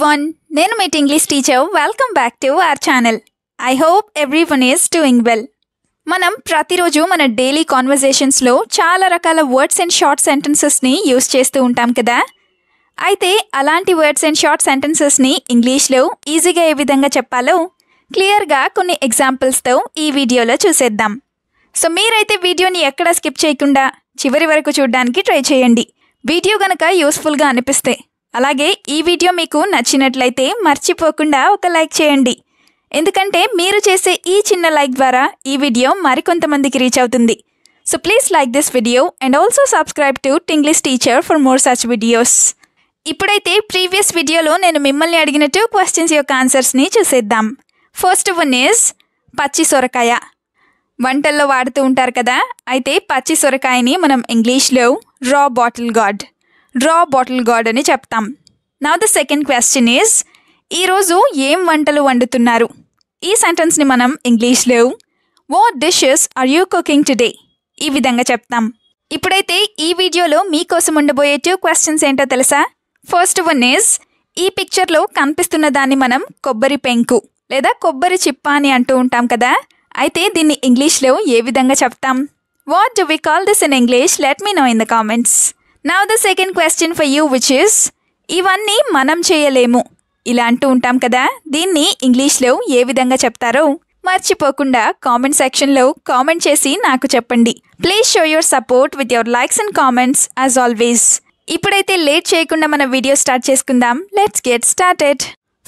One నేను meet English teacher welcome back to our channel I hope everyone is doing well మనం ప్రతిరోజు మన daily కాన్వర్జేషన్స్లో చాలా రకాల వర్డ్స్ అండ్ షార్ట్ సెంటెన్సెస్ని యూస్ చేస్తూ ఉంటాం కదా అయితే అలాంటి వర్డ్స్ అండ్ షార్ట్ సెంటెన్సెస్ని ఇంగ్లీష్లో ఈజీగా ఏ విధంగా చెప్పాలో క్లియర్గా కొన్ని ఎగ్జాంపుల్స్తో ఈ వీడియోలో చూసేద్దాం సో మీరైతే వీడియోని ఎక్కడా స్కిప్ చేయకుండా చివరి వరకు చూడడానికి ట్రై చేయండి వీడియో గనక యూస్ఫుల్గా అనిపిస్తే అలాగే ఈ వీడియో మీకు నచ్చినట్లయితే మర్చిపోకుండా ఒక లైక్ చేయండి ఎందుకంటే మీరు చేసే ఈ చిన్న లైక్ ద్వారా ఈ వీడియో మరికొంతమందికి రీచ్ అవుతుంది so please like this video and also subscribe to Tinglish teacher for more such videos ఇప్పుడైతే ప్రీవియస్ వీడియోలో నేను మిమ్మల్ని అడిగిన టూ క్వశ్చన్స్ యొక్క ఆన్సర్స్ని చూసేద్దాం ఫస్ట్ వన్ ఈజ్ పచ్చి సొరకాయ వంటల్లో వాడుతూ ఉంటారు కదా అయితే పచ్చి సొరకాయని మనం ఇంగ్లీష్లో రా బాటిల్ గాడ్ డ్రా బాటిల్ గాడ్ అని చెప్తాం నా ద సెకండ్ క్వశ్చన్ ఈజ్ ఈరోజు ఏం వంటలు వండుతున్నారు ఈ సెంటెన్స్ని మనం ఇంగ్లీష్లో what dishes are you cooking today ఈ విధంగా చెప్తాం ఇప్పుడైతే ఈ వీడియోలో మీకోసం ఉండబోయే టూ క్వశ్చన్స్ ఏంటో తెలుసా ఫస్ట్ వన్ ఈజ్ ఈ పిక్చర్లో కనిపిస్తున్న దాన్ని మనం కొబ్బరి పెంకు లేదా కొబ్బరి చిప్ప అని అంటూ ఉంటాం కదా అయితే దీన్ని ఇంగ్లీష్లో ఏ విధంగా చెప్తాం what do we call this in English let me know in the comments now the second question for you which is ఇవన్నీ మనం చేయలేము ఇలా అంటూ ఉంటాం కదా దీన్ని ఇంగ్లీష్లో ఏ విధంగా చెప్తారో మర్చిపోకుండా కామెంట్ సెక్షన్లో కామెంట్ చేసి నాకు చెప్పండి please show your support with your likes and comments as always ఇప్పుడైతే లేట్ చేయకుండా మన వీడియో స్టార్ట్ చేసుకుందాం let's get started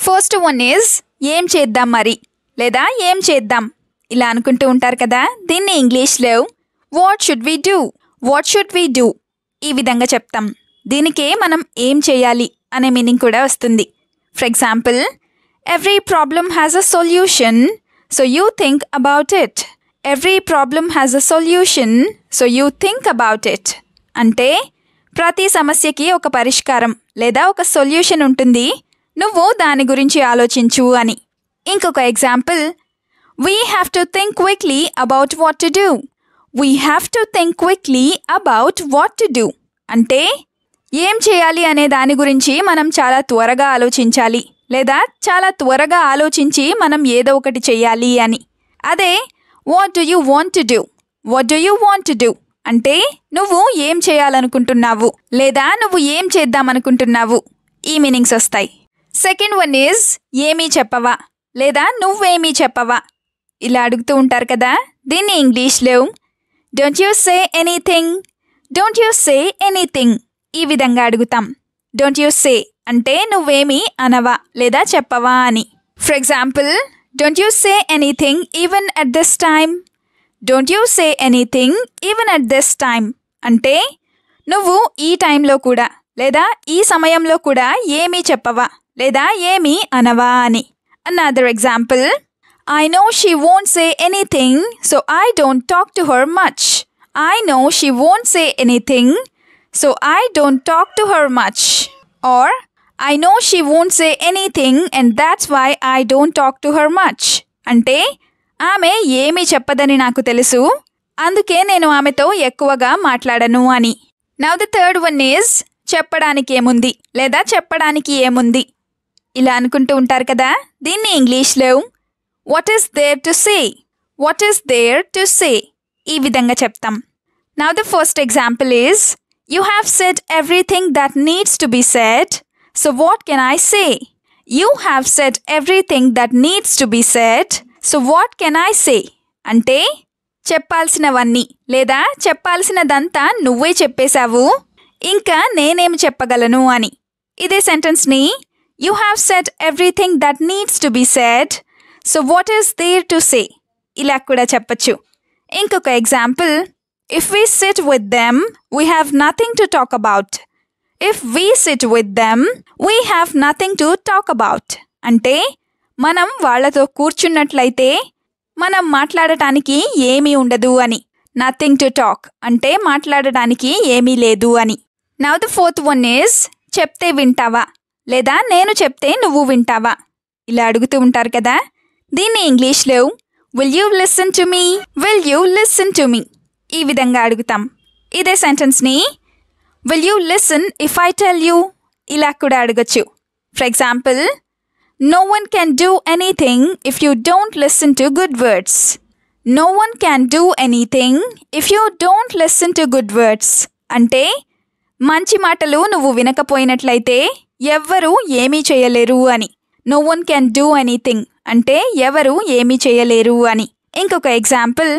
first one is ఏం చేద్దాం మరి లేదా ఏం చేద్దాం ఇలా అనుకుంటూ ఉంటారు కదా దీన్ని ఇంగ్లీష్లో what should we do what should we do ఈ విధంగా చెప్తాం దీనికే మనం ఏం చేయాలి అనే మీనింగ్ కూడా వస్తుంది for example every problem has a solution so you think about it every problem has a solution so you think about it అంటే ప్రతి సమస్యకి ఒక పరిష్కారం లేదా ఒక సొల్యూషన్ ఉంటుంది నువ్వు దాని గురించి ఆలోచించు అని ఇంకొక example we have to think quickly about what to do we have to think quickly about what to do అంటే ఏం చేయాలి అనే దాని గురించి మనం చాలా త్వరగా ఆలోచించాలి లేదా చాలా త్వరగా ఆలోచించి మనం ఏదో ఒకటి చేయాలి అని అదే what do you want to do what do you want to do అంటే నువ్వు ఏం చేయాలనుకుంటున్నావు లేదా నువ్వు ఏం చేద్దామనుకుంటున్నావు ఈ మీనింగ్స్ వస్తాయి సెకండ్ వన్ ఈజ్ ఏమీ చెప్పవా లేదా నువ్వేమీ చెప్పవా ఇలా అడుగుతూ ఉంటారు కదా దీన్ని ఇంగ్లీష్లో don't you say anything don't you say anything ఈ విధంగా అడుగుతాం డోంట్ యూ సే అంటే నువ్వేమీ అనవా లేదా చెప్పవా అని for example don't you say anything even at this time don't you say anything even at this time అంటే నువ్వు ఈ టైంలో కూడా లేదా ఈ సమయంలో కూడా ఏమీ చెప్పవా లేదా ఏమీ అనవా అని another example I know she won't say anything, so I don't talk to her much. I know she won't say anything, so I don't talk to her much. Or, I know she won't say anything and that's why I don't talk to her much. అంటే ఆమె ఏమీ చెప్పదని నాకు తెలుసు అందుకే నేను ఆమెతో ఎక్కువగా మాట్లాడను అని now the third one is చెప్పడానికి ఏముంది లేదా చెప్పడానికి ఏముంది ఇలా అనుకుంటూ ఉంటారు కదా దీన్ని ఇంగ్లీష్లో what is there to say what is there to say ఈ విధంగా చెప్తాం నా the first example is you have set everything that needs to be set so what can I say you have set everything that needs to be set so what can I say అంటే చెప్పాల్సినవన్నీ లేదా చెప్పాల్సినదంతా నువ్వే చెప్పేశావు ఇంకా నేనేమి చెప్పగలను అని ఇదే సెంటెన్స్ని you have set everything that needs to be set so what is there to say ఇలా కూడా చెప్పచ్చు ఇంకొక example if we sit with them we have nothing to talk about if we sit with them we have nothing to talk about అంటే మనం వాళ్లతో కూర్చున్నట్లయితే మనం మాట్లాడటానికి ఏమీ ఉండదు అని నథింగ్ టు టాక్ అంటే మాట్లాడటానికి ఏమీ లేదు అని now the fourth one is చెప్తే వింటావా లేదా నేను చెప్తే నువ్వు వింటావా ఇలా అడుగుతూ ఉంటారు కదా దీన్ని ఇంగ్లీష్లో will you listen to me will you listen to me ఈ విధంగా అడుగుతాం ఇదే సెంటెన్స్ని will you listen if I tell you ఇలా కూడా అడగచ్చు for example no one can do anything if you don't listen to good words no one can do anything if you don't listen to good words అంటే మంచి మాటలు నువ్వు వినకపోయినట్లయితే ఎవ్వరూ ఏమీ చేయలేరు అని no one can do anything అంటే ఎవరు ఏమీ చేయలేరు అని ఇంకొక example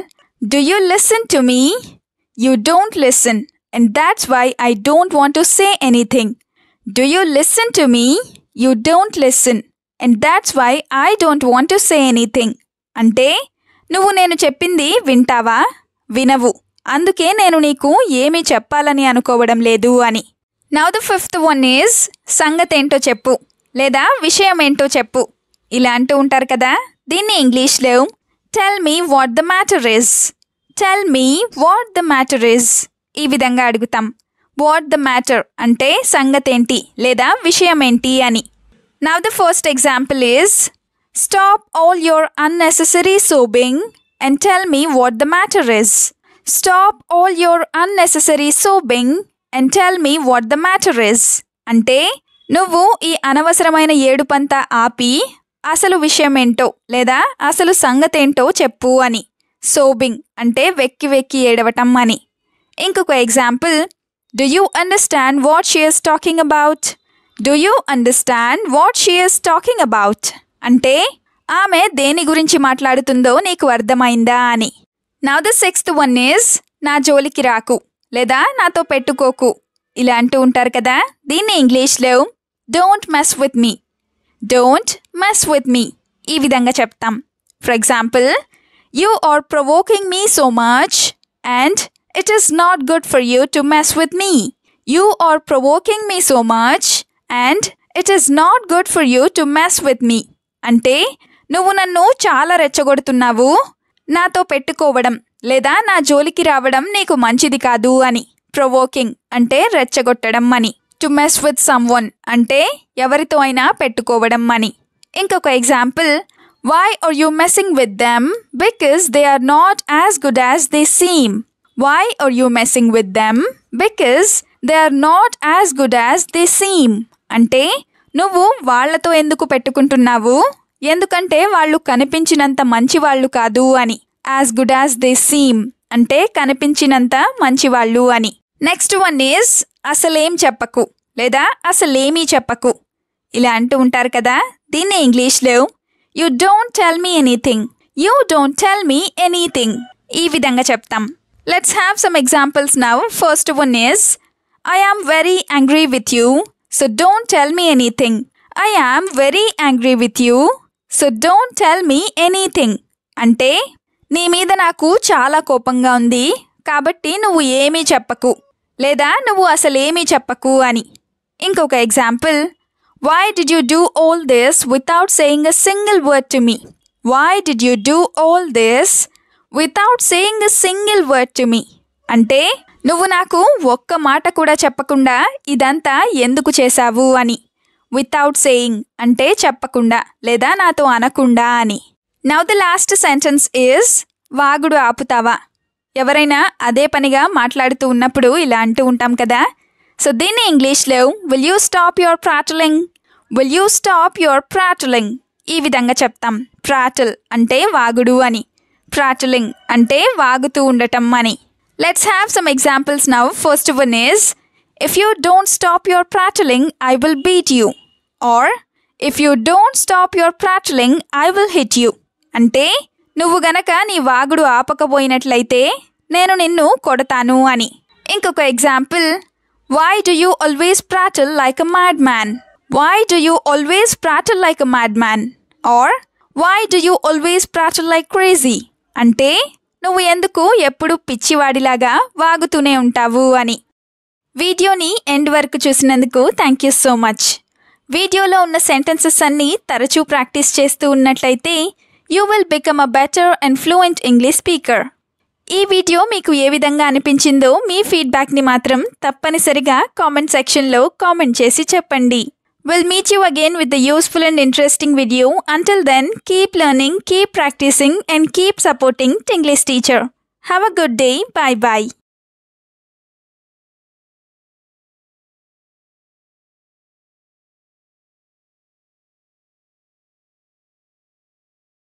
do you listen to me you don't listen and that's why I don't want to say anything do you listen to me you don't listen and that's why I don't want to say anything అంటే నువ్వు నేను చెప్పింది వింటావా వినవు అందుకే నేను నీకు ఏమీ చెప్పాలని అనుకోవడం లేదు అని now the fifth one is సంగతేంటో చెప్పు లేదా విషయం ఏంటో చెప్పు ఇలా అంటూ ఉంటారు కదా దీన్ని ఇంగ్లీష్లో tell me what the matter is tell me what the matter is ఈ విధంగా అడుగుతాం వాట్ ద మ్యాటర్ అంటే సంగతి ఏంటి లేదా విషయం ఏంటి అని now the first example is stop all your unnecessary sobbing and tell me what the matter is stop all your unnecessary sobbing and tell me what the matter is అంటే నువ్వు ఈ అనవసరమైన ఏడుపంతా ఆపి అసలు విషయం ఏంటో లేదా అసలు సంగతి ఏంటో చెప్పు అని సోబింగ్ అంటే వెక్కి వెక్కి ఏడవటం అని ఇంకొక example do you understand what she's talking about do you understand what she's talking about అంటే ఆమె దేని గురించి మాట్లాడుతుందో నీకు అర్థమైందా అని now the sixth one is నా జోలికి రాకు లేదా నాతో పెట్టుకోకు ఇలా అంటూ ఉంటారు కదా దీన్ని ఇంగ్లీష్లో don't mess with me don't mess with me ఈ విధంగా చెప్తాం for example you are provoking me so much and it is not good for you to mess with me you are provoking me so much and it is not good for you to mess with me అంటే నువ్వు నన్ను చాలా రెచ్చగొడుతున్నావు నాతో పెట్టుకోవడం లేదా నా జోలికి రావడం నీకు మంచిది కాదు అని ప్రొవోకింగ్ అంటే రెచ్చగొట్టడం అని టు మెస్ విత్ సమ్వన్ అంటే ఎవరితో అయినా పెట్టుకోవడం అని ఇంకొక example why are you messing with them because they are not as good as they seem why are you messing with them because they are not as good as they seem అంటే నువ్వు వాళ్లతో ఎందుకు పెట్టుకుంటున్నావు ఎందుకంటే వాళ్ళు కనిపించినంత మంచి వాళ్ళు కాదు అని as good as they seem అంటే కనిపించినంత మంచివాళ్ళు అని నెక్స్ట్ వన్ ఈజ్ అసలేం చెప్పకు లేదా అసలేమీ చెప్పకు ఇలా అంటూ ఉంటారు కదా దీన్ని ఇంగ్లీష్లో you don't tell me anything you don't tell me anything ఈ విధంగా చెప్తాం let's have some examples now first one is I am very angry with you so don't tell me anything I am very angry with you so don't tell me anything అంటే నీ మీద నాకు చాలా కోపంగా ఉంది కాబట్టి నువ్వు ఏమీ చెప్పకు లేదా నువ్వు అసలేమీ చెప్పకు అని ఇంకొక example why did you do all this without saying a single word to me why did you do all this without saying a single word to me అంటే నువ్వు నాకు ఒక్క మాట కూడా చెప్పకుండా ఇదంతా ఎందుకు చేశావు అని వితౌట్ సేయింగ్ అంటే చెప్పకుండా లేదా నాతో అనకుండా అని now the last sentence is వాగుడు ఆపుతావా ఎవరైనా అదే పనిగా మాట్లాడుతూ ఉన్నప్పుడు ఇలా అంటూ ఉంటాం కదా సో దీన్ని ఇంగ్లీష్లో will you stop your prattling will you stop your prattling ఈ విధంగా చెప్తాం ప్రాటల్ అంటే వాగుడు అని ప్రాటలింగ్ అంటే వాగుతూ ఉండటం అని let's have some examples now first one is if you don't stop your prattling I will beat you or if you don't stop your prattling I will hit you అంటే నువ్వు గనక నీ వాగుడు ఆపకపోయినట్లయితే నేను నిన్ను కొడతాను అని ఇంకొక example why do you always prattle like a mad man why do you always prattle like a mad man or why do you always prattle like crazy అంటే నువ్వు ఎందుకు ఎప్పుడు పిచ్చివాడిలాగా వాగుతూనే ఉంటావు అని వీడియోని ఎండ్ వరకు చూసినందుకు థ్యాంక్ యూ సో మచ్ వీడియోలో ఉన్న సెంటెన్సెస్ అన్నీ తరచూ ప్రాక్టీస్ చేస్తూ ఉన్నట్లయితే you will become a better and fluent English speaker ఈ వీడియో మీకు ఏ విధంగా అనిపించిందో మీ ఫీడ్బ్యాక్ని మాత్రం తప్పనిసరిగా కామెంట్ సెక్షన్లో కామెంట్ చేసి చెప్పండి will meet you again with the useful and interesting video until then keep learning keep practicing and keep supporting English teacher have a good day bye bye